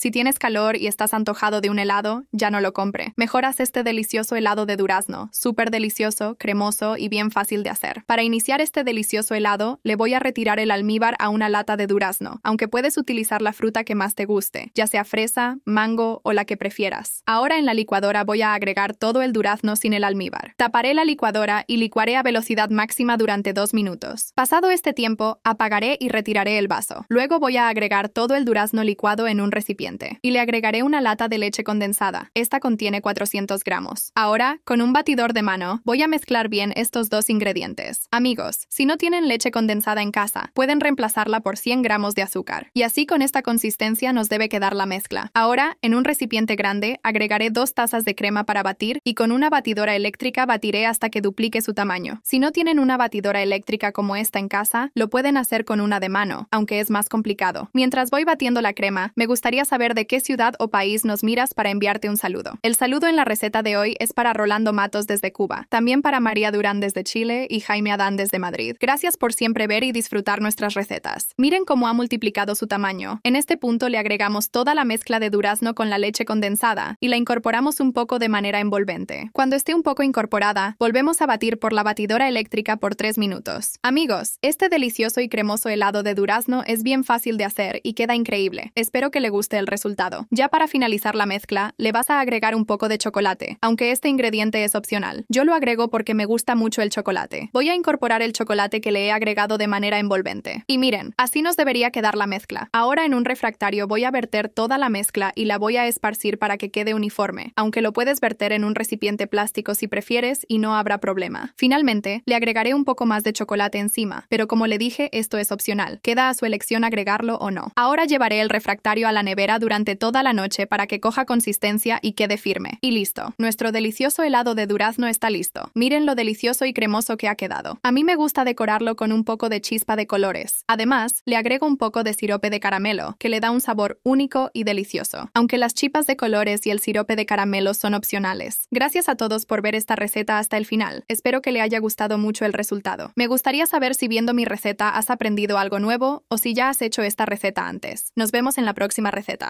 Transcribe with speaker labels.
Speaker 1: Si tienes calor y estás antojado de un helado, ya no lo compre. Mejoras este delicioso helado de durazno, súper delicioso, cremoso y bien fácil de hacer. Para iniciar este delicioso helado, le voy a retirar el almíbar a una lata de durazno, aunque puedes utilizar la fruta que más te guste, ya sea fresa, mango o la que prefieras. Ahora en la licuadora voy a agregar todo el durazno sin el almíbar. Taparé la licuadora y licuaré a velocidad máxima durante dos minutos. Pasado este tiempo, apagaré y retiraré el vaso. Luego voy a agregar todo el durazno licuado en un recipiente. Y le agregaré una lata de leche condensada. Esta contiene 400 gramos. Ahora, con un batidor de mano, voy a mezclar bien estos dos ingredientes. Amigos, si no tienen leche condensada en casa, pueden reemplazarla por 100 gramos de azúcar. Y así con esta consistencia nos debe quedar la mezcla. Ahora, en un recipiente grande, agregaré dos tazas de crema para batir y con una batidora eléctrica batiré hasta que duplique su tamaño. Si no tienen una batidora eléctrica como esta en casa, lo pueden hacer con una de mano, aunque es más complicado. Mientras voy batiendo la crema, me gustaría saber ver de qué ciudad o país nos miras para enviarte un saludo. El saludo en la receta de hoy es para Rolando Matos desde Cuba, también para María Durán desde Chile y Jaime Adán desde Madrid. Gracias por siempre ver y disfrutar nuestras recetas. Miren cómo ha multiplicado su tamaño. En este punto le agregamos toda la mezcla de durazno con la leche condensada y la incorporamos un poco de manera envolvente. Cuando esté un poco incorporada, volvemos a batir por la batidora eléctrica por 3 minutos. Amigos, este delicioso y cremoso helado de durazno es bien fácil de hacer y queda increíble. Espero que le guste el resultado. Ya para finalizar la mezcla, le vas a agregar un poco de chocolate, aunque este ingrediente es opcional. Yo lo agrego porque me gusta mucho el chocolate. Voy a incorporar el chocolate que le he agregado de manera envolvente. Y miren, así nos debería quedar la mezcla. Ahora en un refractario voy a verter toda la mezcla y la voy a esparcir para que quede uniforme, aunque lo puedes verter en un recipiente plástico si prefieres y no habrá problema. Finalmente, le agregaré un poco más de chocolate encima, pero como le dije, esto es opcional. Queda a su elección agregarlo o no. Ahora llevaré el refractario a la nevera durante toda la noche para que coja consistencia y quede firme. Y listo. Nuestro delicioso helado de durazno está listo. Miren lo delicioso y cremoso que ha quedado. A mí me gusta decorarlo con un poco de chispa de colores. Además, le agrego un poco de sirope de caramelo, que le da un sabor único y delicioso. Aunque las chipas de colores y el sirope de caramelo son opcionales. Gracias a todos por ver esta receta hasta el final. Espero que le haya gustado mucho el resultado. Me gustaría saber si viendo mi receta has aprendido algo nuevo o si ya has hecho esta receta antes. Nos vemos en la próxima receta.